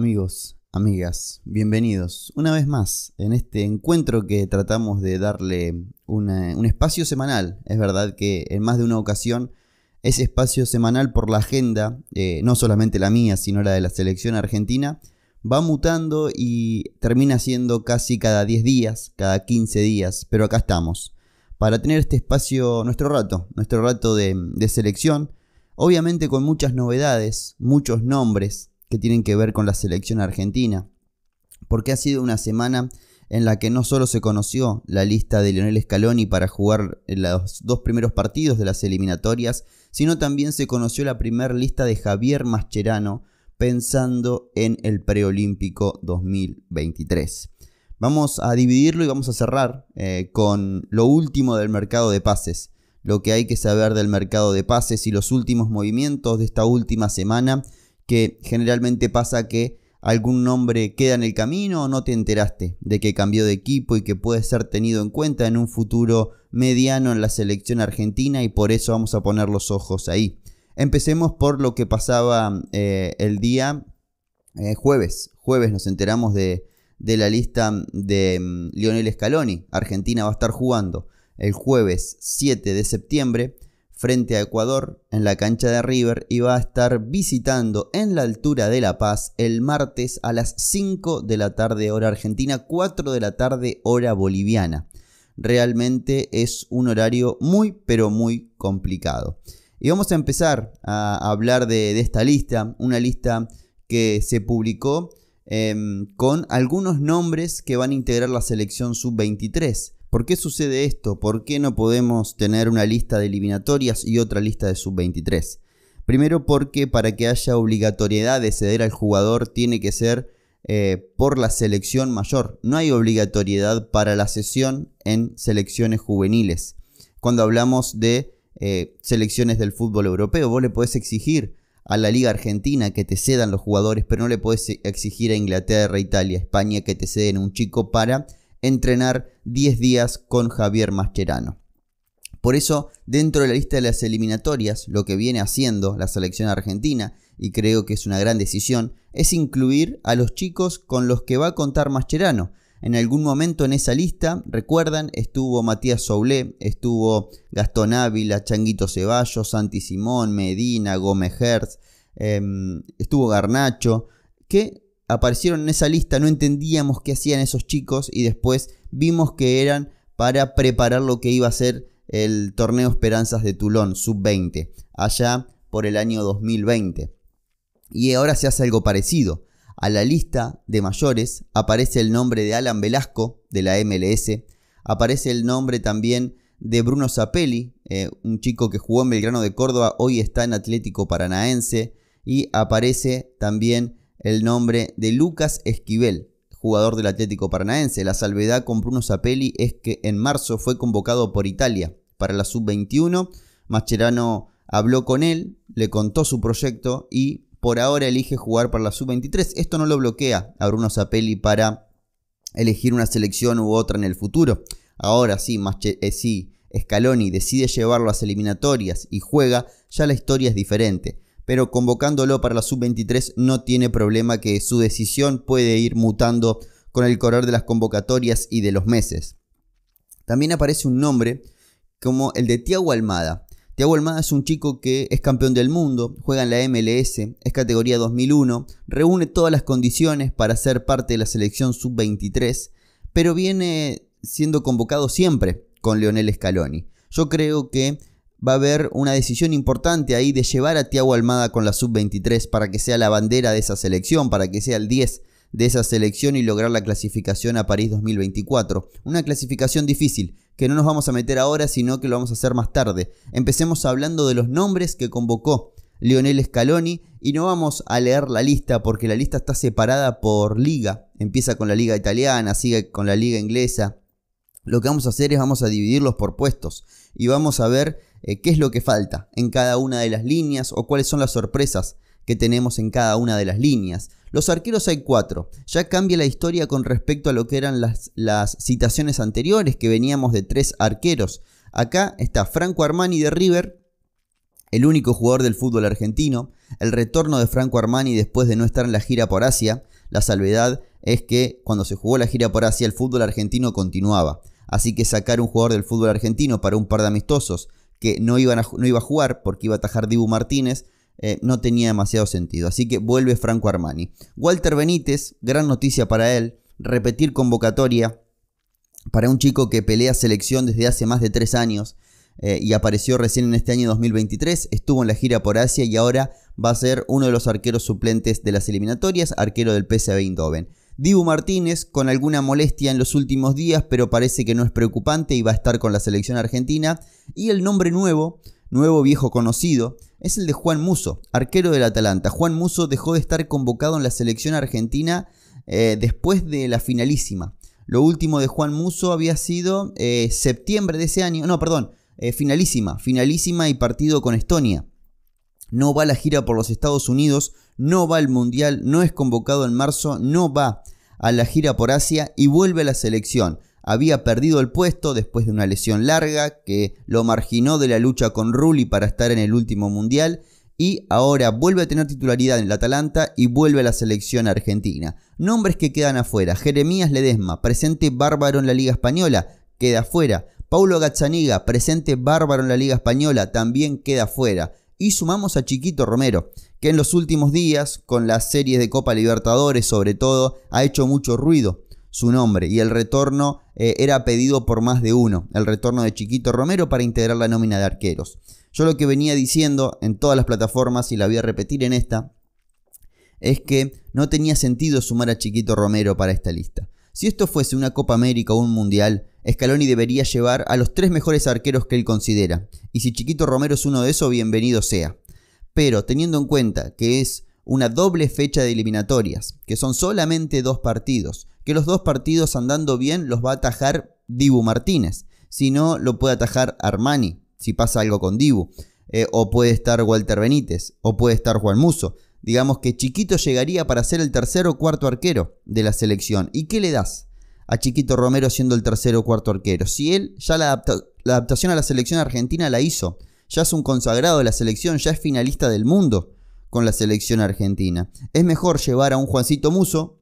Amigos, amigas, bienvenidos una vez más en este encuentro que tratamos de darle un espacio semanal. Es verdad que en más de una ocasión ese espacio semanal por la agenda, eh, no solamente la mía, sino la de la selección argentina, va mutando y termina siendo casi cada 10 días, cada 15 días, pero acá estamos, para tener este espacio, nuestro rato, nuestro rato de selección, obviamente con muchas novedades, muchos nombres, que tienen que ver con la selección argentina, porque ha sido una semana en la que no solo se conoció la lista de Lionel Scaloni para jugar los dos primeros partidos de las eliminatorias, sino también se conoció la primera lista de Javier Mascherano pensando en el preolímpico 2023. Vamos a dividirlo y vamos a cerrar eh, con lo último del mercado de pases, lo que hay que saber del mercado de pases y los últimos movimientos de esta última semana que generalmente pasa que algún nombre queda en el camino o no te enteraste de que cambió de equipo y que puede ser tenido en cuenta en un futuro mediano en la selección argentina y por eso vamos a poner los ojos ahí. Empecemos por lo que pasaba eh, el día eh, jueves. Jueves nos enteramos de, la lista de mm, Lionel Scaloni. Argentina va a estar jugando el jueves 7 de septiembre frente a Ecuador en la cancha de River y va a estar visitando en la altura de La Paz el martes a las 5 de la tarde hora argentina, 4 de la tarde hora boliviana. Realmente es un horario muy pero muy complicado. Y vamos a empezar a hablar de, esta lista, una lista que se publicó em, con algunos nombres que van a integrar la selección sub-23. ¿Por qué sucede esto? ¿Por qué no podemos tener una lista de eliminatorias y otra lista de sub-23? Primero porque para que haya obligatoriedad de ceder al jugador tiene que ser eh, por la selección mayor. No hay obligatoriedad para la sesión en selecciones juveniles. Cuando hablamos de eh, selecciones del fútbol europeo, vos le podés exigir a la Liga Argentina que te cedan los jugadores, pero no le podés exigir a Inglaterra, Italia, España que te ceden un chico para entrenar 10 días con Javier Mascherano. Por eso, dentro de la lista de las eliminatorias, lo que viene haciendo la selección argentina, y creo que es una gran decisión, es incluir a los chicos con los que va a contar Mascherano. En algún momento en esa lista, recuerdan, estuvo Matías Soule, estuvo Gastón Ávila, Changuito Ceballos, Santi Simón, Medina, Gómez Hertz, em, estuvo Garnacho, que aparecieron en esa lista, no entendíamos qué hacían esos chicos y después vimos que eran para preparar lo que iba a ser el torneo Esperanzas de Tulón, sub-20, allá por el año 2020. Y ahora se hace algo parecido. A la lista de mayores aparece el nombre de Alan Velasco, de la MLS, aparece el nombre también de Bruno Zapelli, eh, un chico que jugó en Belgrano de Córdoba, hoy está en Atlético Paranaense, y aparece también el nombre de Lucas Esquivel, jugador del Atlético Paranaense. La salvedad con Bruno Zapelli es que en marzo fue convocado por Italia para la sub-21. Mascherano habló con él, le contó su proyecto y por ahora elige jugar para la sub-23. Esto no lo bloquea a Bruno Zapelli para elegir una selección u otra en el futuro. Ahora sí, eh, Scaloni decide llevarlo a las eliminatorias y juega, ya la historia es diferente pero convocándolo para la sub-23 no tiene problema que su decisión puede ir mutando con el correr de las convocatorias y de los meses. También aparece un nombre como el de Tiago Almada. Tiago Almada es un chico que es campeón del mundo, juega en la MLS, es categoría 2001, reúne todas las condiciones para ser parte de la selección sub-23, pero viene siendo convocado siempre con Leonel Scaloni. Yo creo que va a haber una decisión importante ahí de llevar a Tiago Almada con la sub-23 para que sea la bandera de esa selección, para que sea el 10 de esa selección y lograr la clasificación a París 2024. Una clasificación difícil, que no nos vamos a meter ahora, sino que lo vamos a hacer más tarde. Empecemos hablando de los nombres que convocó Lionel Scaloni y no vamos a leer la lista porque la lista está separada por liga. Empieza con la liga italiana, sigue con la liga inglesa. Lo que vamos a hacer es vamos a dividirlos por puestos y vamos a ver eh, qué es lo que falta en cada una de las líneas o cuáles son las sorpresas que tenemos en cada una de las líneas. Los arqueros hay cuatro. Ya cambia la historia con respecto a lo que eran las, las citaciones anteriores, que veníamos de tres arqueros. Acá está Franco Armani de River, el único jugador del fútbol argentino, el retorno de Franco Armani después de no estar en la gira por Asia, la salvedad es que cuando se jugó la gira por Asia el fútbol argentino continuaba, así que sacar un jugador del fútbol argentino para un par de amistosos que no, iba a jugar porque iba a atajar Dibu Martínez. Eh, no tenía demasiado sentido. Así que vuelve Franco Armani. Walter Benítez, gran noticia para él. Repetir convocatoria para un chico que pelea selección desde hace más de tres años eh, y apareció recién en este año 2023. Estuvo en la gira por Asia y ahora va a ser uno de los arqueros suplentes de las eliminatorias, arquero del PSV Eindhoven. Dibu Martínez con alguna molestia en los últimos días, pero parece que no es preocupante y va a estar con la selección argentina. Y el nombre nuevo, nuevo viejo conocido, es el de Juan Muso, arquero del Atalanta. Juan Muso dejó de estar convocado en la selección argentina eh, después de la finalísima. Lo último de Juan Muso había sido eh, septiembre de ese año, no, perdón, eh, finalísima, finalísima y partido con Estonia. No va a la gira por los Estados Unidos no va al Mundial, no es convocado en marzo, no va a la gira por Asia y vuelve a la selección. Había perdido el puesto después de una lesión larga que lo marginó de la lucha con Rulli para estar en el último Mundial y ahora vuelve a tener titularidad en el Atalanta y vuelve a la selección argentina. Nombres que quedan afuera: Jeremías Ledesma, presente bárbaro en la Liga Española, queda afuera. Paulo Gazzaniga, presente bárbaro en la Liga Española, también queda afuera y sumamos a Chiquito Romero, que en los últimos días, con las series de Copa Libertadores sobre todo, ha hecho mucho ruido su nombre y el retorno eh, era pedido por más de uno, el retorno de Chiquito Romero para integrar la nómina de arqueros. Yo lo que venía diciendo en todas las plataformas y la voy a repetir en esta, es que no tenía sentido sumar a Chiquito Romero para esta lista. Si esto fuese una Copa América o un Mundial, Scaloni debería llevar a los tres mejores arqueros que él considera. Y si Chiquito Romero es uno de esos, bienvenido sea. Pero teniendo en cuenta que es una doble fecha de eliminatorias, que son solamente dos partidos, que los dos partidos andando bien los va a atajar Dibu Martínez, si no lo puede atajar Armani, si pasa algo con Dibu, eh, o puede estar Walter Benítez, o puede estar Juan Muso. Digamos que Chiquito llegaría para ser el tercer o cuarto arquero de la selección. ¿Y qué le das? a Chiquito Romero siendo el tercero o cuarto arquero. Si él ya la, adaptación a la selección argentina la hizo, ya es un consagrado de la selección, ya es finalista del mundo con la selección argentina. Es mejor llevar a un Juancito Muso,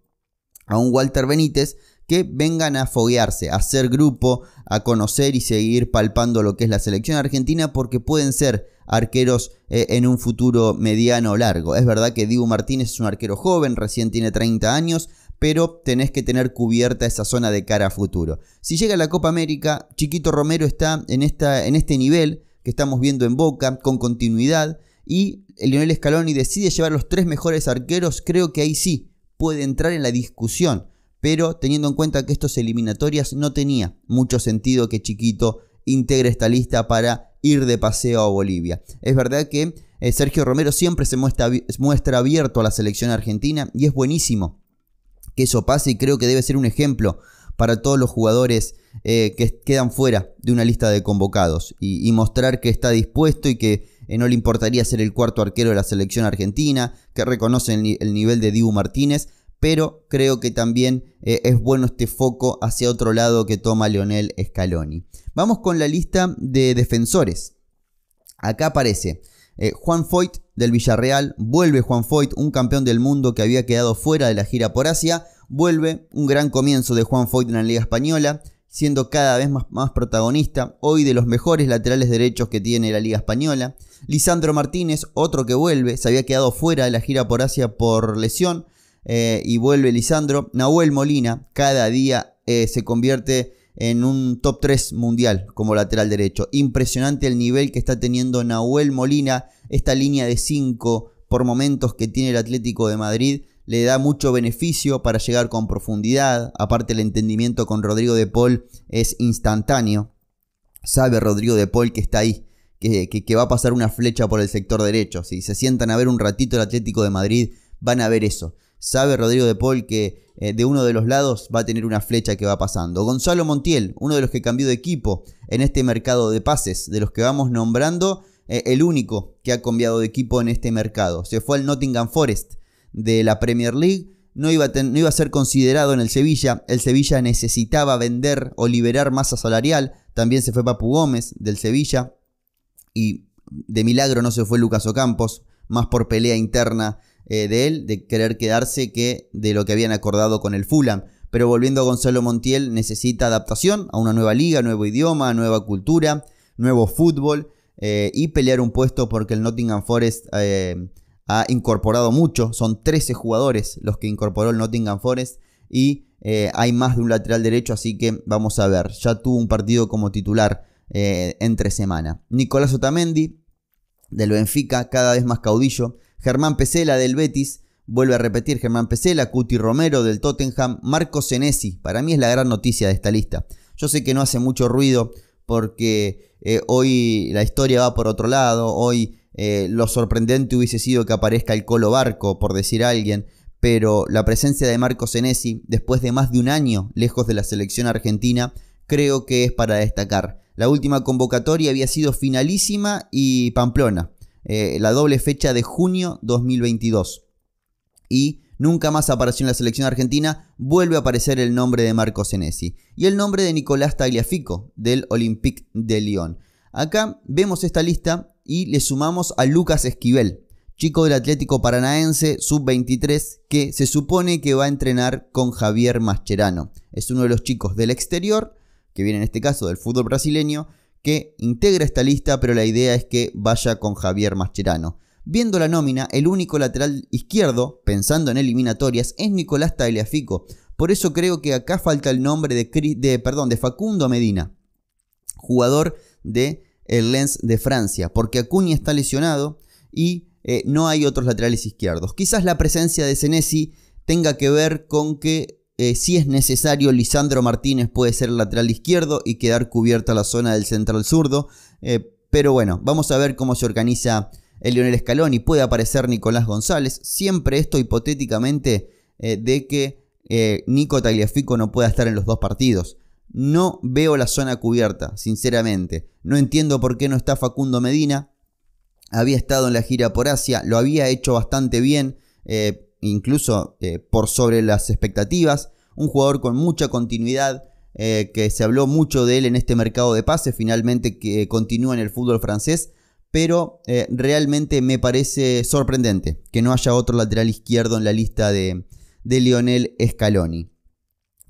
a un Walter Benítez, que vengan a foguearse, a hacer grupo, a conocer y seguir palpando lo que es la selección argentina, porque pueden ser arqueros eh, en un futuro mediano o largo. Es verdad que Dibu Martínez es un arquero joven, recién tiene 30 años, pero tenés que tener cubierta esa zona de cara a futuro. Si llega la Copa América, Chiquito Romero está en, esta, en este nivel que estamos viendo en Boca, con continuidad, y Lionel Scaloni decide llevar los tres mejores arqueros, creo que ahí sí puede entrar en la discusión, pero teniendo en cuenta que estos eliminatorias no tenía mucho sentido que Chiquito integre esta lista para ir de paseo a Bolivia. Es verdad que eh, Sergio Romero siempre se muestra, muestra abierto a la selección argentina y es buenísimo que eso pase y creo que debe ser un ejemplo para todos los jugadores eh, que quedan fuera de una lista de convocados y, mostrar que está dispuesto y que eh, no le importaría ser el cuarto arquero de la selección argentina, que reconoce el, nivel de Dibu Martínez, pero creo que también eh, es bueno este foco hacia otro lado que toma Leonel Scaloni. Vamos con la lista de defensores. Acá aparece eh, Juan Foyt del Villarreal, vuelve Juan Foyt, un campeón del mundo que había quedado fuera de la gira por Asia, vuelve un gran comienzo de Juan Foyt en la Liga Española, siendo cada vez más, protagonista, hoy de los mejores laterales derechos que tiene la Liga Española. Lisandro Martínez, otro que vuelve, se había quedado fuera de la gira por Asia por lesión, eh, y vuelve Lisandro. Nahuel Molina, cada día eh, se convierte en un top 3 mundial como lateral derecho. Impresionante el nivel que está teniendo Nahuel Molina, esta línea de 5 por momentos que tiene el Atlético de Madrid le da mucho beneficio para llegar con profundidad, aparte el entendimiento con Rodrigo de Paul es instantáneo. Sabe Rodrigo de Paul que está ahí, que, que, que va a pasar una flecha por el sector derecho. Si se sientan a ver un ratito el Atlético de Madrid, van a ver eso. Sabe Rodrigo de Paul que eh, de uno de los lados va a tener una flecha que va pasando. Gonzalo Montiel, uno de los que cambió de equipo en este mercado de pases, de los que vamos nombrando, eh, el único que ha cambiado de equipo en este mercado. Se fue al Nottingham Forest de la Premier League. No iba, a no iba, a ser considerado en el Sevilla. El Sevilla necesitaba vender o liberar masa salarial. También se fue Papu Gómez del Sevilla. Y de milagro no se fue Lucas Ocampos, más por pelea interna eh, de él, de querer quedarse que de lo que habían acordado con el Fulham. Pero volviendo a Gonzalo Montiel, necesita adaptación a una nueva liga, nuevo idioma, nueva cultura, nuevo fútbol eh, y pelear un puesto porque el Nottingham Forest eh, ha incorporado mucho. Son 13 jugadores los que incorporó el Nottingham Forest y hay más de un lateral derecho, así que vamos a ver. Ya tuvo un partido como titular entre semana. Nicolás Otamendi del Benfica, cada vez más caudillo Germán Pesela del Betis, vuelve a repetir Germán Pesela, Cuti Romero del Tottenham, Marco Senesi, para mí es la gran noticia de esta lista. Yo sé que no hace mucho ruido porque eh, hoy la historia va por otro lado, hoy eh, lo sorprendente hubiese sido que aparezca el Colo Barco, por decir alguien, pero la presencia de Marco Senesi después de más de un año lejos de la selección argentina creo que es para destacar. La última convocatoria había sido finalísima y Pamplona, eh, la doble fecha de junio 2022. Y nunca más apareció en la selección argentina, vuelve a aparecer el nombre de Marco Senesi y el nombre de Nicolás Tagliafico del Olympique de Lyon. Acá vemos esta lista y le sumamos a Lucas Esquivel, chico del Atlético Paranaense sub-23 que se supone que va a entrenar con Javier Mascherano. Es uno de los chicos del exterior, que viene en este caso del fútbol brasileño, que integra esta lista, pero la idea es que vaya con Javier Mascherano. Viendo la nómina, el único lateral izquierdo, pensando en eliminatorias, es Nicolás Tagliafico. Por eso creo que acá falta el nombre de, de Facundo Medina, jugador de eh, Lens de Francia, porque Acuña está lesionado y eh, no hay otros laterales izquierdos. Quizás la presencia de Senesi tenga que ver con que eh, si es necesario, Lisandro Martínez puede ser lateral izquierdo y quedar cubierta la zona del central zurdo. Eh, pero bueno, vamos a ver cómo se organiza el Lionel y Puede aparecer Nicolás González. Siempre esto hipotéticamente eh, de que Nico Tagliafico no pueda estar en los dos partidos. No veo la zona cubierta, sinceramente. No entiendo por qué no está Facundo Medina. Había estado en la gira por Asia, lo había hecho bastante bien incluso eh, por sobre las expectativas, un jugador con mucha continuidad, eh, que se habló mucho de él en este mercado de pases, finalmente que continúa en el fútbol francés, pero eh, realmente me parece sorprendente que no haya otro lateral izquierdo en la lista de, de Lionel Scaloni.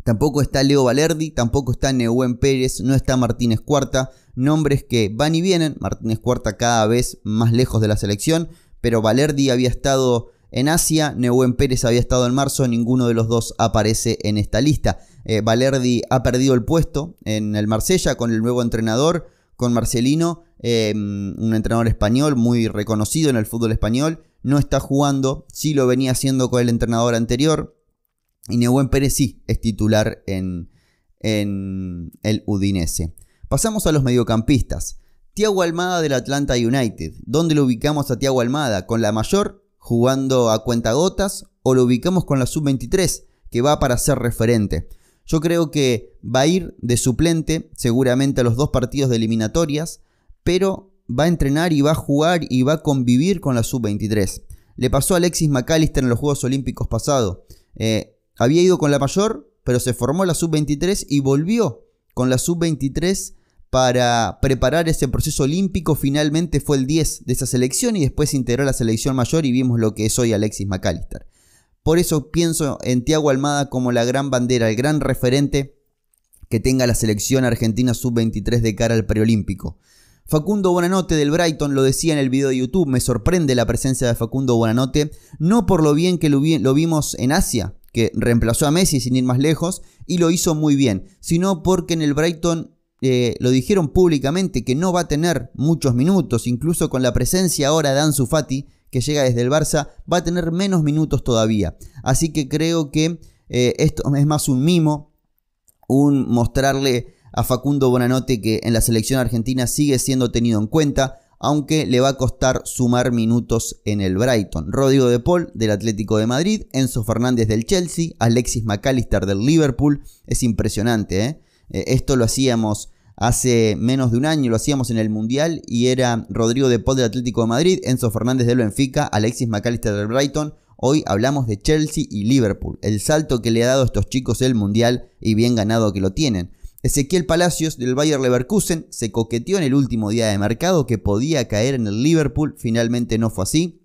Tampoco está Leo Valerdi, tampoco está Neuwen Pérez, no está Martínez Cuarta, nombres que van y vienen, Martínez Cuarta cada vez más lejos de la selección, pero Valerdi había estado en Asia. Nehuen Pérez había estado en marzo, ninguno de los dos aparece en esta lista. Eh, Valerdi ha perdido el puesto en el Marsella con el nuevo entrenador, con Marcelino, eh, un entrenador español muy reconocido en el fútbol español. No está jugando, sí lo venía haciendo con el entrenador anterior. Y Nehuen Pérez sí es titular en, en el Udinese. Pasamos a los mediocampistas. Tiago Almada del Atlanta United. ¿Dónde lo ubicamos a Tiago Almada? Con la mayor jugando a cuentagotas o lo ubicamos con la sub-23 que va para ser referente. Yo creo que va a ir de suplente seguramente a los dos partidos de eliminatorias, pero va a entrenar y va a jugar y va a convivir con la sub-23. Le pasó a Alexis McAllister en los Juegos Olímpicos pasados. Eh, había ido con la mayor, pero se formó la sub-23 y volvió con la sub-23 para preparar ese proceso olímpico. Finalmente fue el 10 de esa selección y después integró la selección mayor y vimos lo que es hoy Alexis McAllister. Por eso pienso en Tiago Almada como la gran bandera, el gran referente que tenga la selección argentina sub-23 de cara al preolímpico. Facundo Buenanote del Brighton lo decía en el video de YouTube, me sorprende la presencia de Facundo Buenanote, no por lo bien que lo, lo, vimos en Asia, que reemplazó a Messi sin ir más lejos, y lo hizo muy bien, sino porque en el Brighton eh, lo dijeron públicamente que no va a tener muchos minutos, incluso con la presencia ahora de Ansu Fati, que llega desde el Barça, va a tener menos minutos todavía. Así que creo que eh, esto es más un mimo, un mostrarle a Facundo Bonanote que en la selección argentina sigue siendo tenido en cuenta, aunque le va a costar sumar minutos en el Brighton. Rodrigo de Paul del Atlético de Madrid, Enzo Fernández del Chelsea, Alexis McAllister del Liverpool, es impresionante, ¿eh? Eh, esto lo hacíamos hace menos de un año, lo hacíamos en el Mundial y era Rodrigo de Paul del Atlético de Madrid, Enzo Fernández del Benfica, Alexis McAllister del Brighton. Hoy hablamos de Chelsea y Liverpool, el salto que le ha dado a estos chicos el Mundial y bien ganado que lo tienen. Ezequiel Palacios del Bayer Leverkusen se coqueteó en el último día de mercado que podía caer en el Liverpool, finalmente no fue así.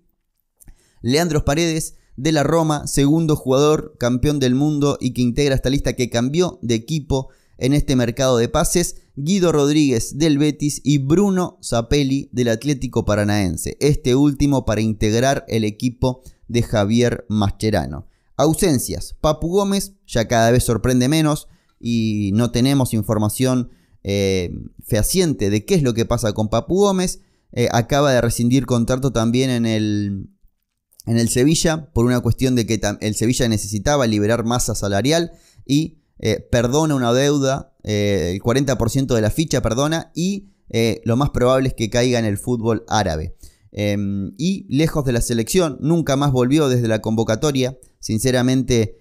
Leandros Paredes de la Roma, segundo jugador campeón del mundo y que integra esta lista que cambió de equipo en este mercado de pases Guido Rodríguez del Betis y Bruno Zapelli del Atlético Paranaense, este último para integrar el equipo de Javier Mascherano. Ausencias, Papu Gómez ya cada vez sorprende menos y no tenemos información eh, fehaciente de qué es lo que pasa con Papu Gómez. Eh, acaba de rescindir contrato también en el, en el Sevilla por una cuestión de que el Sevilla necesitaba liberar masa salarial y eh, perdona una deuda, eh, el 40% de la ficha perdona y eh, lo más probable es que caiga en el fútbol árabe. Em, y lejos de la selección, nunca más volvió desde la convocatoria. Sinceramente,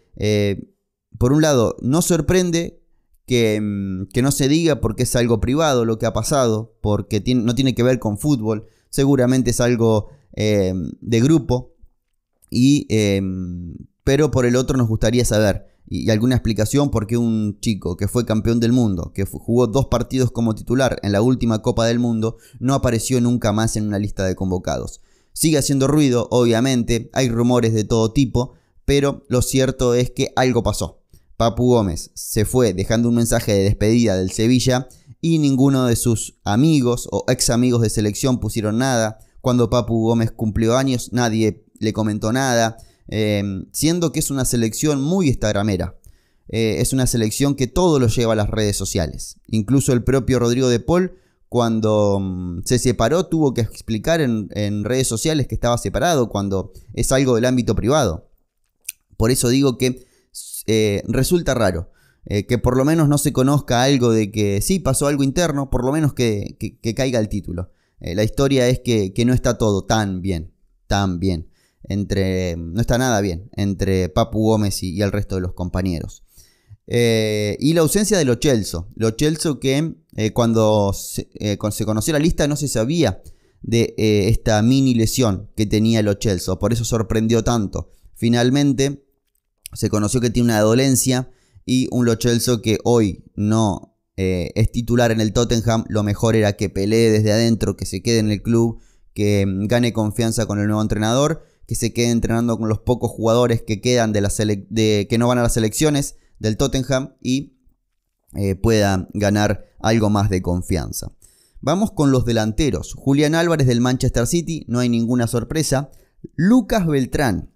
por un lado, no sorprende em, que, no se diga porque es algo privado lo que ha pasado, porque no tiene que ver con fútbol, seguramente es algo em, de grupo, pero por el otro nos gustaría saber y, alguna explicación por qué un chico que fue campeón del mundo, que jugó dos partidos como titular en la última Copa del Mundo, no apareció nunca más en una lista de convocados. Sigue haciendo ruido, obviamente, hay rumores de todo tipo, pero lo cierto es que algo pasó. Papu Gómez se fue dejando un mensaje de despedida del Sevilla y ninguno de sus amigos o ex amigos de selección pusieron nada. Cuando Papu Gómez cumplió años nadie le comentó nada. Em, siendo que es una selección muy instagramera. Eh, es una selección que todo lo lleva a las redes sociales. Incluso el propio Rodrigo de Paul, cuando em, se separó, tuvo que explicar en, redes sociales que estaba separado, cuando es algo del ámbito privado. Por eso digo que eh, resulta raro. Eh, que por lo menos no se conozca algo de que sí pasó algo interno, por lo menos que, caiga el título. la historia es que no está todo tan bien, tan bien entre no está nada bien entre Papu Gómez y, el resto de los compañeros. Eh, y la ausencia de Lo Celso. Lo Celso que eh, eh, cuando, se, conoció la lista no se sabía de esta mini lesión que tenía Lo Celso. Por eso sorprendió tanto. Finalmente se conoció que tiene una dolencia y un Lo que hoy no es titular en el Tottenham. Lo mejor era que pelee desde adentro, que se quede en el club, que mm, gane confianza con el nuevo entrenador que se quede entrenando con los pocos jugadores que quedan de, la que no van a las selecciones del Tottenham y eh, pueda ganar algo más de confianza. Vamos con los delanteros. Julián Álvarez del Manchester City, no hay ninguna sorpresa. Lucas Beltrán.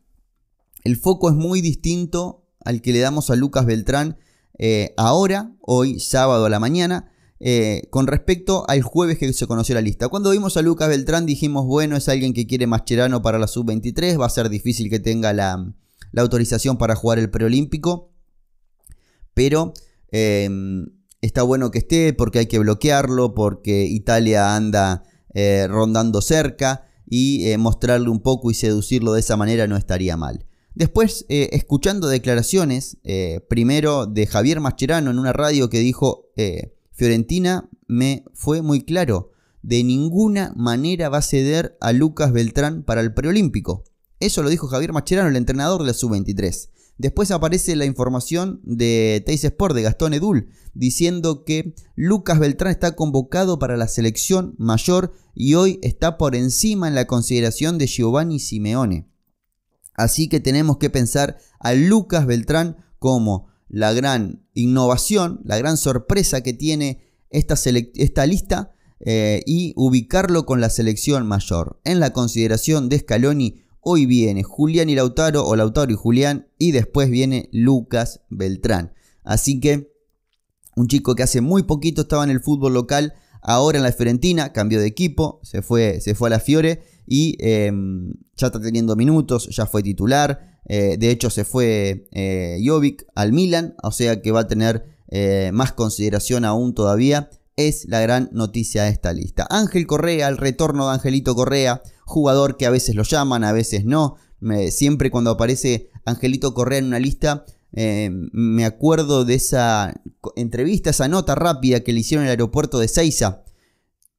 El foco es muy distinto al que le damos a Lucas Beltrán eh, ahora, hoy sábado a la mañana. Eh, con respecto al jueves que se conoció la lista. Cuando vimos a Lucas Beltrán dijimos, bueno, es alguien que quiere Mascherano para la sub-23, va a ser difícil que tenga la, autorización para jugar el preolímpico, pero eh, está bueno que esté porque hay que bloquearlo, porque Italia anda eh, rondando cerca y mostrarle un poco y seducirlo de esa manera no estaría mal. Después, escuchando declaraciones, primero de Javier Mascherano en una radio que dijo, Fiorentina me fue muy claro, de ninguna manera va a ceder a Lucas Beltrán para el preolímpico. Eso lo dijo Javier Macherano, el entrenador de la sub-23. Después aparece la información de Teis Sport, de Gastón Edul, diciendo que Lucas Beltrán está convocado para la selección mayor y hoy está por encima en la consideración de Giovanni Simeone. Así que tenemos que pensar a Lucas Beltrán como la gran innovación, la gran sorpresa que tiene esta, lista eh, y ubicarlo con la selección mayor. En la consideración de Scaloni, hoy viene Julián y Lautaro, o Lautaro y Julián, y después viene Lucas Beltrán. Así que un chico que hace muy poquito estaba en el fútbol local, ahora en la Fiorentina, cambió de equipo, se fue, se fue a la Fiore y em, ya está teniendo minutos, ya fue titular. Eh, de hecho, se fue eh, al Milan, o sea que va a tener eh, más consideración aún todavía. Es la gran noticia de esta lista. Ángel Correa, el retorno de Angelito Correa, jugador que a veces lo llaman, a veces no. siempre cuando aparece Angelito Correa en una lista, eh, me acuerdo de esa entrevista, esa nota rápida que le hicieron en el aeropuerto de Seiza.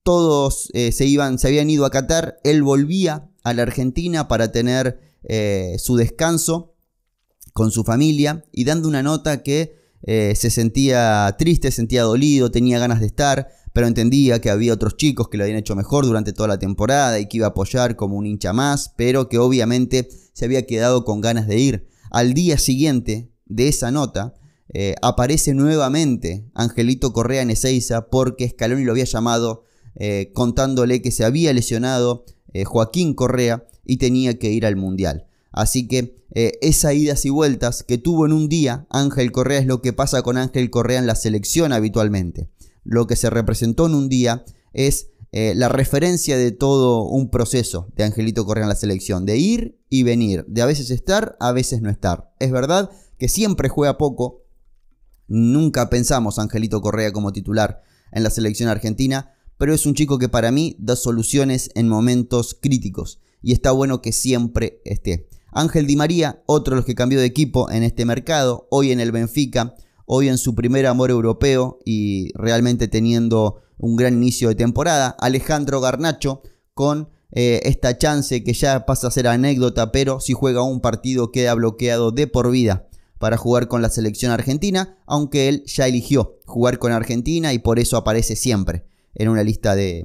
Todos se, iban, se habían ido a Qatar, él volvía a la Argentina para tener eh, su descanso con su familia y dando una nota que eh, se sentía triste, sentía dolido, tenía ganas de estar, pero entendía que había otros chicos que lo habían hecho mejor durante toda la temporada y que iba a apoyar como un hincha más, pero que obviamente se había quedado con ganas de ir. Al día siguiente de esa nota, eh, aparece nuevamente Angelito Correa en Ezeiza porque Scaloni lo había llamado contándole que se había lesionado Joaquín Correa y tenía que ir al Mundial. Así que eh, esas idas y vueltas que tuvo en un día Ángel Correa es lo que pasa con Ángel Correa en la selección habitualmente. Lo que se representó en un día es eh, la referencia de todo un proceso de Angelito Correa en la selección, de ir y venir, de a veces estar, a veces no estar. Es verdad que siempre juega poco, nunca pensamos Angelito Correa como titular en la selección argentina, pero es un chico que para mí da soluciones en momentos críticos y está bueno que siempre esté. Ángel Di María, otro de los que cambió de equipo en este mercado, hoy en el Benfica, hoy en su primer amor europeo y realmente teniendo un gran inicio de temporada. Alejandro Garnacho con eh, esta chance que ya pasa a ser anécdota, pero si juega un partido queda bloqueado de por vida para jugar con la selección argentina, aunque él ya eligió jugar con Argentina y por eso aparece siempre en una lista de,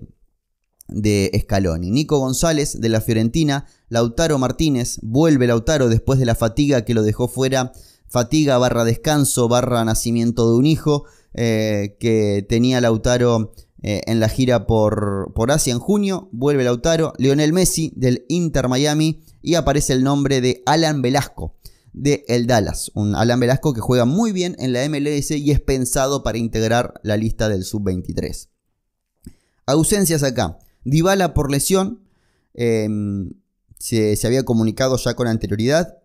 de Scaloni. Nico González de la Fiorentina, Lautaro Martínez, vuelve Lautaro después de la fatiga que lo dejó fuera, fatiga barra descanso barra nacimiento de un hijo eh, que tenía Lautaro eh, en la gira por, por Asia en junio, vuelve Lautaro, Lionel Messi del Inter Miami y aparece el nombre de Alan Velasco de el Dallas, un Alan Velasco que juega muy bien en la MLS y es pensado para integrar la lista del sub-23. Ausencias acá. Dybala por lesión, em, se, había comunicado ya con anterioridad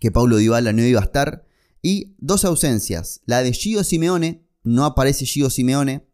que Paulo Dybala no iba a estar. Y dos ausencias, la de Gio Simeone, no aparece Gio Simeone,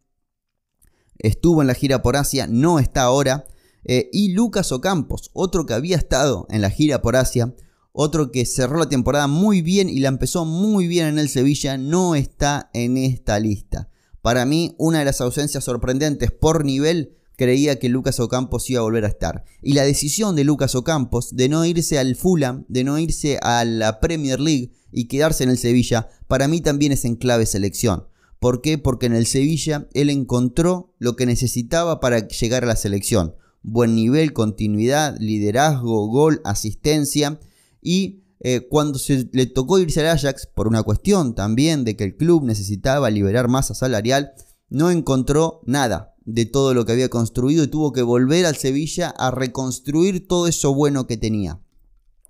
estuvo en la gira por Asia, no está ahora. Eh, y Lucas Ocampos, otro que había estado en la gira por Asia, otro que cerró la temporada muy bien y la empezó muy bien en el Sevilla, no está en esta lista. Para mí, una de las ausencias sorprendentes por nivel creía que Lucas Ocampos iba a volver a estar. Y la decisión de Lucas Ocampos de no irse al Fulham, de no irse a la Premier League y quedarse en el Sevilla, para mí también es en clave selección. ¿Por qué? Porque en el Sevilla él encontró lo que necesitaba para llegar a la selección. Buen nivel, continuidad, liderazgo, gol, asistencia. Y eh, cuando se le tocó irse al Ajax, por una cuestión también de que el club necesitaba liberar masa salarial, no encontró nada de todo lo que había construido y tuvo que volver al Sevilla a reconstruir todo eso bueno que tenía.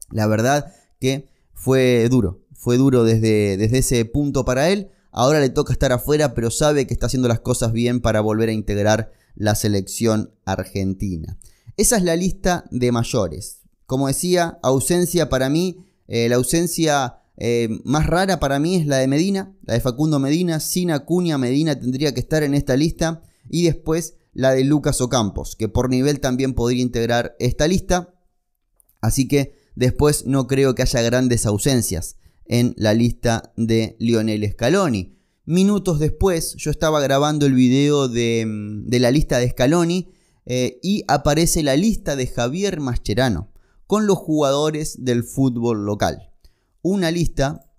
La verdad que fue duro, fue duro desde, desde ese punto para él. Ahora le toca estar afuera, pero sabe que está haciendo las cosas bien para volver a integrar la selección argentina. Esa es la lista de mayores. Como decía, ausencia para mí, eh, la ausencia eh, más rara para mí es la de Medina, la de Facundo Medina. Sin Acuña, Medina tendría que estar en esta lista y después la de Lucas Ocampos, que por nivel también podría integrar esta lista. Así que después no creo que haya grandes ausencias en la lista de Lionel Scaloni. Minutos después yo estaba grabando el video de, mm, la lista de Scaloni eh, y aparece la lista de Javier Mascherano con los jugadores del fútbol local. Una lista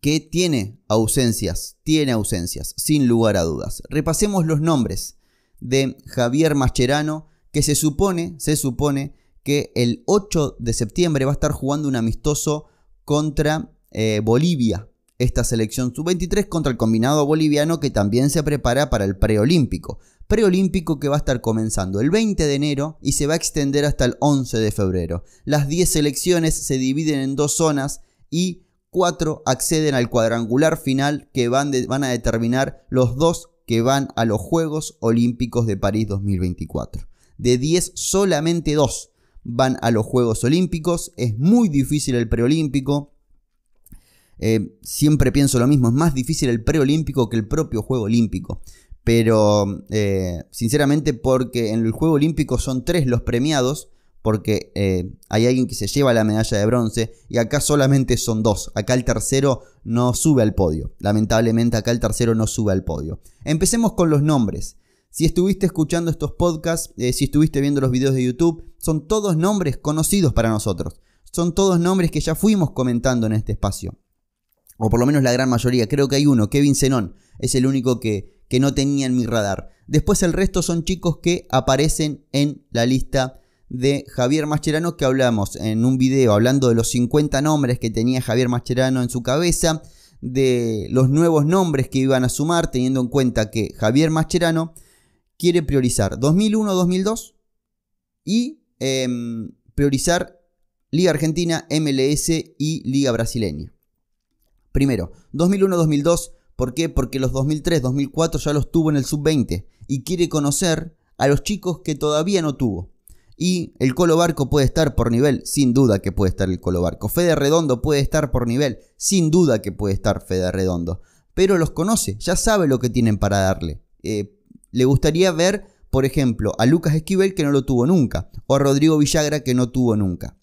que tiene ausencias, tiene ausencias, sin lugar a dudas. Repasemos los nombres de Javier Mascherano, que se supone, se supone que el 8 de septiembre va a estar jugando un amistoso contra eh, Bolivia, esta selección sub-23 contra el combinado boliviano que también se prepara para el preolímpico. Preolímpico que va a estar comenzando el 20 de enero y se va a extender hasta el 11 de febrero. Las 10 selecciones se dividen en dos zonas y cuatro acceden al cuadrangular final que van, van a determinar los dos que van a los Juegos Olímpicos de París 2024. De 10, solamente dos van a los Juegos Olímpicos. Es muy difícil el preolímpico. Eh, siempre pienso lo mismo, es más difícil el preolímpico que el propio Juego Olímpico. Pero, eh, sinceramente, porque en el Juego Olímpico son tres los premiados porque eh, hay alguien que se lleva la medalla de bronce y acá solamente son dos. Acá el tercero no sube al podio. Lamentablemente acá el tercero no sube al podio. Empecemos con los nombres. Si estuviste escuchando estos podcasts, eh, si estuviste viendo los videos de YouTube, son todos nombres conocidos para nosotros. Son todos nombres que ya fuimos comentando en este espacio. O por lo menos la gran mayoría. Creo que hay uno, Kevin Zenón. Es el único que, que no tenía en mi radar. Después el resto son chicos que aparecen en la lista de Javier Mascherano que hablamos en un video hablando de los 50 nombres que tenía Javier Mascherano en su cabeza, de los nuevos nombres que iban a sumar teniendo en cuenta que Javier Mascherano quiere priorizar 2001-2002 y em, priorizar Liga Argentina, MLS y Liga Brasileña. Primero, 2001-2002, ¿por qué? Porque los 2003-2004 ya los tuvo en el sub-20 y quiere conocer a los chicos que todavía no tuvo. Y el Colo Barco puede estar por nivel, sin duda que puede estar el Colo Barco. Fede Redondo puede estar por nivel, sin duda que puede estar Fede Redondo. Pero los conoce, ya sabe lo que tienen para darle. Eh, le gustaría ver, por ejemplo, a Lucas Esquivel que no lo tuvo nunca, o a Rodrigo Villagra que no tuvo nunca.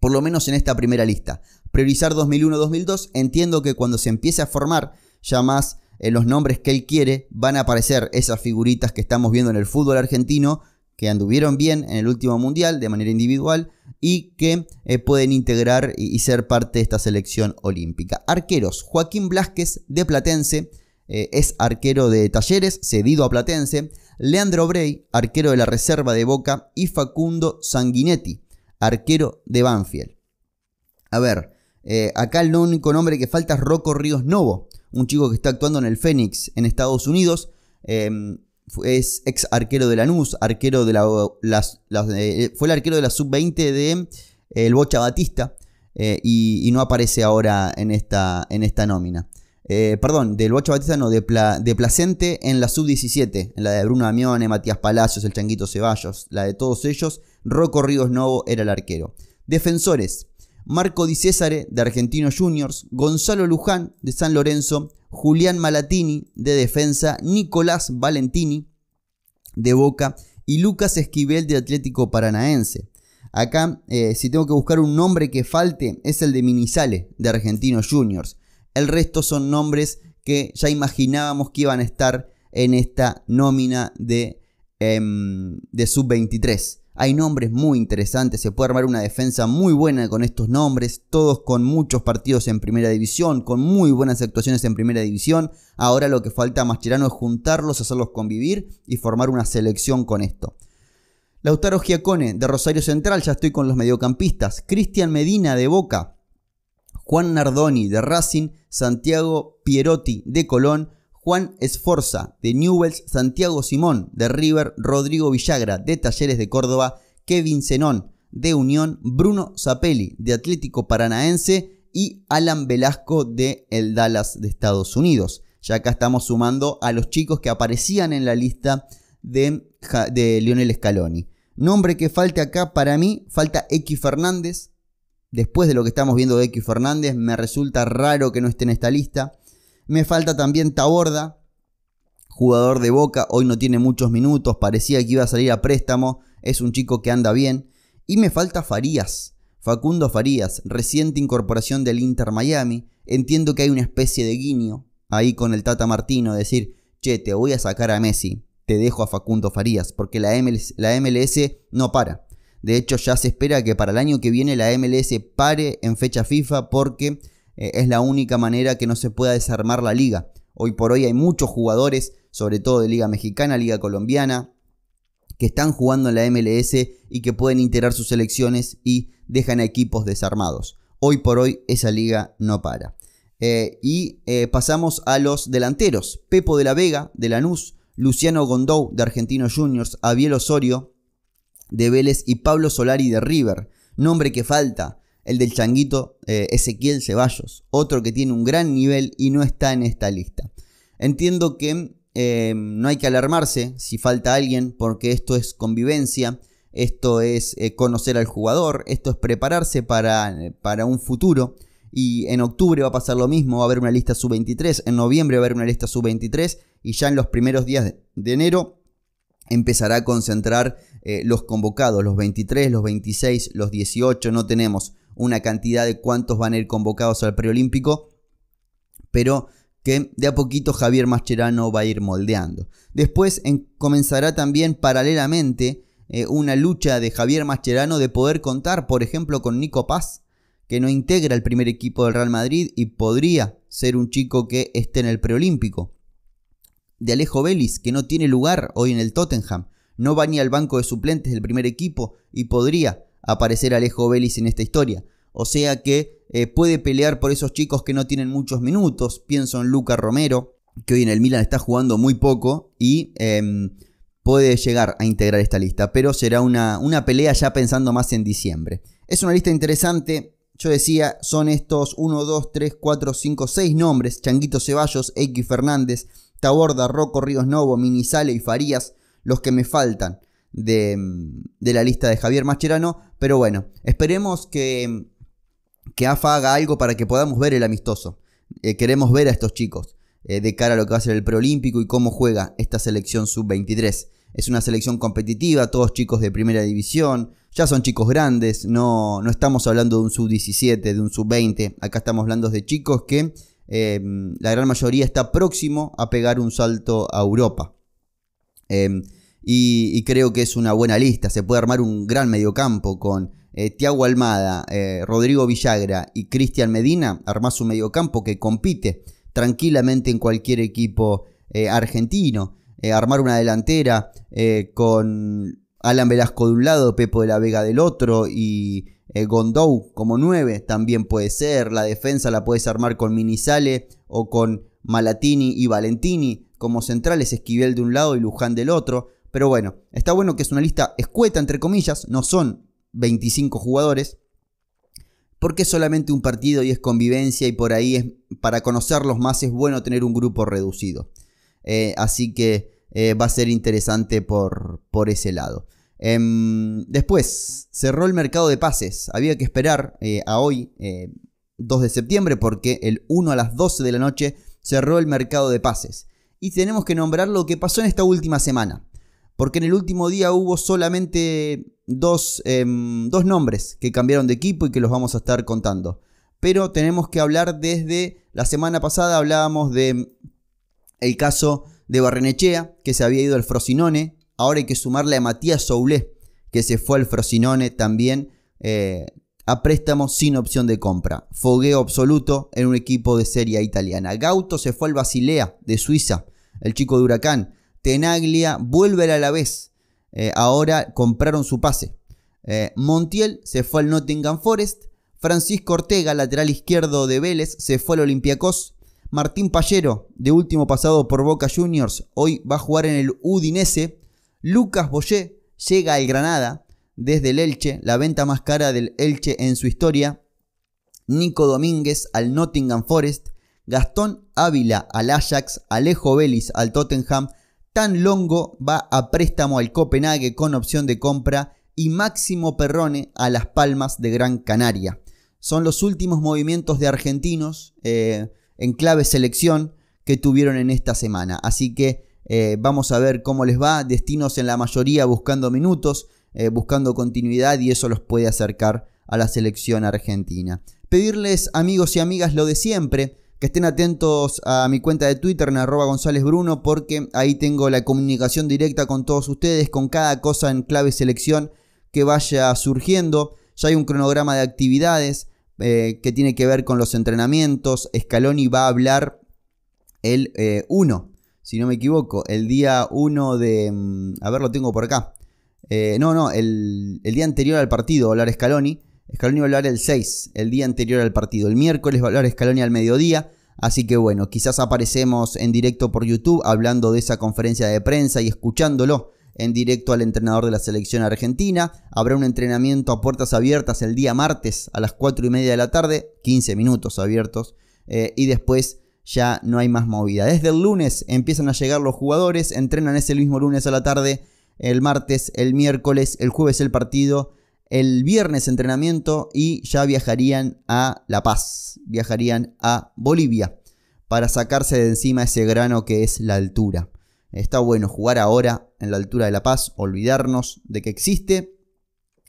Por lo menos en esta primera lista. Priorizar 2001-2002, entiendo que cuando se empiece a formar ya más en eh, los nombres que él quiere, van a aparecer esas figuritas que estamos viendo en el fútbol argentino que anduvieron bien en el último mundial de manera individual y que eh, pueden integrar y, ser parte de esta selección olímpica. Arqueros, Joaquín Blasquez de Platense, eh, es arquero de Talleres, cedido a Platense, Leandro Brey, arquero de la reserva de Boca, y Facundo Sanguinetti, arquero de Banfield. A ver, eh, acá el único nombre que falta es Rocco Ríos Novo, un chico que está actuando en el Fénix en Estados Unidos em, es ex arquero de Lanús, arquero de la, las, eh, fue el arquero de la sub-20 de eh, el Bocha Batista eh, y, no aparece ahora en esta, en esta nómina. perdón, del Bocha Batista no, de, de Placente en la sub-17, en la de Bruno Amione, Matías Palacios, el Changuito Ceballos, la de todos ellos, Rocco Ríos Novo era el arquero. Defensores, Marco Di Césare de Argentino Juniors, Gonzalo Luján de San Lorenzo, Julián Malatini de Defensa, Nicolás Valentini de Boca y Lucas Esquivel de Atlético Paranaense. Acá, eh, si tengo que buscar un nombre que falte, es el de Minizale de Argentino Juniors. El resto son nombres que ya imaginábamos que iban a estar en esta nómina de, em, de sub-23. Hay nombres muy interesantes, se puede armar una defensa muy buena con estos nombres, todos con muchos partidos en primera división, con muy buenas actuaciones en primera división. Ahora lo que falta a Mascherano es juntarlos, hacerlos convivir y formar una selección con esto. Lautaro Giacone de Rosario Central, ya estoy con los mediocampistas. Cristian Medina de Boca. Juan Nardoni de Racing. Santiago Pierotti de Colón. Juan Esforza, de Newells, Santiago Simón, de River, Rodrigo Villagra, de Talleres de Córdoba, Kevin Zenón, de Unión, Bruno Zapelli, de Atlético Paranaense y Alan Velasco, de el Dallas de Estados Unidos. Ya acá estamos sumando a los chicos que aparecían en la lista de, de Lionel Scaloni. Nombre que falte acá para mí, falta X Fernández. Después de lo que estamos viendo de X Fernández, me resulta raro que no esté en esta lista. Me falta también Taborda, jugador de Boca, hoy no tiene muchos minutos, parecía que iba a salir a préstamo, es un chico que anda bien. Y me falta Farías, Facundo Farías, reciente incorporación del Inter Miami. Entiendo que hay una especie de guiño ahí con el Tata Martino, decir, che, te voy a sacar a Messi, te dejo a Facundo Farías, porque la MLS, la MLS no para. De hecho, ya se espera que para el año que viene la MLS pare en fecha FIFA porque eh, es la única manera que no se pueda desarmar la liga. Hoy por hoy hay muchos jugadores, sobre todo de Liga Mexicana, Liga Colombiana, que están jugando en la MLS y que pueden integrar sus selecciones y dejan a equipos desarmados. Hoy por hoy esa liga no para. Eh, y eh, pasamos a los delanteros. Pepo de la Vega, de Lanús, Luciano Gondou, de Argentinos Juniors, Abiel Osorio, de Vélez y Pablo Solari, de River. Nombre que falta el del changuito eh, Ezequiel Ceballos, otro que tiene un gran nivel y no está en esta lista. Entiendo que eh, no hay que alarmarse si falta alguien, porque esto es convivencia, esto es eh, conocer al jugador, esto es prepararse para, para un futuro. Y en octubre va a pasar lo mismo, va a haber una lista sub-23, en noviembre va a haber una lista sub-23 y ya en los primeros días de enero empezará a concentrar los convocados, los 23, los 26, los 18, no tenemos una cantidad de cuántos van a ir convocados al preolímpico, pero que de a poquito Javier Mascherano va a ir moldeando. Después comenzará también paralelamente eh, una lucha de Javier Mascherano de poder contar, por ejemplo, con Nico Paz, que no integra el primer equipo del Real Madrid y podría ser un chico que esté en el preolímpico. De Alejo Vélez, que no tiene lugar hoy en el Tottenham, no va ni al banco de suplentes del primer equipo y podría aparecer Alejo Vélez en esta historia. O sea que eh, puede pelear por esos chicos que no tienen muchos minutos. Pienso en Luca Romero, que hoy en el Milan está jugando muy poco y em, puede llegar a integrar esta lista. Pero será una, una pelea ya pensando más en diciembre. Es una lista interesante. Yo decía, son estos 1, 2, 3, 4, 5, 6 nombres. Changuito Ceballos, X Fernández, Taborda, Rocco Ríos Novo, Minizale y Farías. Los que me faltan de, la lista de Javier Macherano, Pero bueno, esperemos que, que AFA haga algo para que podamos ver el amistoso. Eh, queremos ver a estos chicos eh, de cara a lo que va a ser el preolímpico y cómo juega esta selección sub-23. Es una selección competitiva, todos chicos de primera división, ya son chicos grandes, no, no estamos hablando de un sub-17, de un sub-20, acá estamos hablando de chicos que eh, la gran mayoría está próximo a pegar un salto a Europa. Y, creo que es una buena lista. Se puede armar un gran mediocampo con eh, Thiago Tiago Almada, eh, Rodrigo Villagra y Cristian Medina. Armás un mediocampo que compite tranquilamente en cualquier equipo eh, argentino. armar una delantera con Alan Velasco de un lado, Pepo de la Vega del otro y Gondou como nueve también puede ser. La defensa la puedes armar con Minizale o con Malatini y Valentini como centrales, Esquivel de un lado y Luján del otro pero bueno, está bueno que es una lista escueta, entre comillas, no son 25 jugadores, porque es solamente un partido y es convivencia y por ahí es, para conocerlos más es bueno tener un grupo reducido. Eh, así que eh, va a ser interesante por, ese lado. Em, después, cerró el mercado de pases. Había que esperar eh, a hoy, 2 de septiembre, porque el 1 a las 12 de la noche cerró el mercado de pases. Y tenemos que nombrar lo que pasó en esta última semana porque en el último día hubo solamente em, dos, nombres que cambiaron de equipo y que los vamos a estar contando. Pero tenemos que hablar desde la semana pasada, hablábamos de em, el caso de Barrenechea, que se había ido al Frosinone, ahora hay que sumarle a Matías Soulé, que se fue al Frosinone también eh, a préstamo sin opción de compra. Fogueo absoluto en un equipo de serie italiana. Gauto se fue al Basilea de Suiza, el chico de Huracán. Tenaglia vuelve a la vez... Eh, ahora compraron su pase. Eh, Montiel se fue al Nottingham Forest. Francisco Ortega, lateral izquierdo de Vélez, se fue al Olympiacos. Martín Pallero, de último pasado por Boca Juniors, hoy va a jugar en el Udinese. Lucas Boyé llega al Granada desde el Elche, la venta más cara del Elche en su historia. Nico Domínguez al Nottingham Forest. Gastón Ávila al Ajax, Alejo Vélez al Tottenham, Tan Longo va a préstamo al Copenhague con opción de compra y Máximo Perrone a Las Palmas de Gran Canaria. Son los últimos movimientos de argentinos eh, en clave selección que tuvieron en esta semana. Así que eh, vamos a ver cómo les va. Destinos en la mayoría buscando minutos, eh, buscando continuidad y eso los puede acercar a la selección argentina. Pedirles amigos y amigas lo de siempre que estén atentos a mi cuenta de Twitter en arroba González Bruno porque ahí tengo la comunicación directa con todos ustedes, con cada cosa en clave selección que vaya surgiendo. Ya hay un cronograma de actividades eh, que tiene que ver con los entrenamientos. Scaloni va a hablar el 1, eh, si no me equivoco, el día 1 de... Mm, a ver, lo tengo por acá. Eh, no, no, el, el día anterior al partido, hablar Scaloni. Scaloni va a hablar el 6, el día anterior al partido. El miércoles va a hablar Scaloni al mediodía. Así que bueno, quizás aparecemos en directo por YouTube hablando de esa conferencia de prensa y escuchándolo en directo al entrenador de la selección argentina. Habrá un entrenamiento a puertas abiertas el día martes a las 4 y media de la tarde, 15 minutos abiertos. Eh, y después ya no hay más movida. Desde el lunes empiezan a llegar los jugadores, entrenan ese mismo lunes a la tarde, el martes, el miércoles, el jueves el partido el viernes entrenamiento y ya viajarían a La Paz, viajarían a Bolivia para sacarse de encima ese grano que es la altura. Está bueno jugar ahora en la altura de La Paz, olvidarnos de que existe.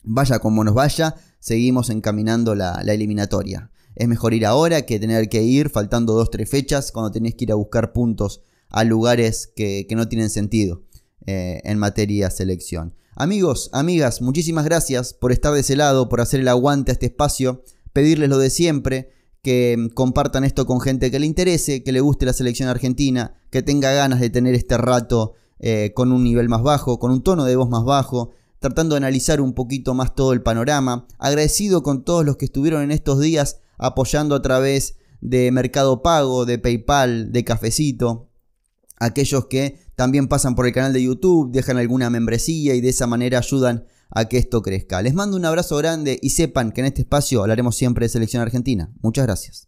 Vaya como nos vaya, seguimos encaminando la, eliminatoria. Es mejor ir ahora que tener que ir faltando o tres fechas cuando tenés que ir a buscar puntos a lugares que, no tienen sentido eh, en materia selección. Amigos, amigas, muchísimas gracias por estar de ese lado, por hacer el aguante a este espacio, pedirles lo de siempre, que mm, compartan esto con gente que le interese, que le guste la selección argentina, que tenga ganas de tener este rato eh, con un nivel más bajo, con un tono de voz más bajo, tratando de analizar un poquito más todo el panorama. Agradecido con todos los que estuvieron en estos días apoyando a través de Mercado Pago, de PayPal, de Cafecito, aquellos que también pasan por el canal de YouTube, dejan alguna membresía y de esa manera ayudan a que esto crezca. Les mando un abrazo grande y sepan que en este espacio hablaremos siempre de selección argentina. Muchas gracias.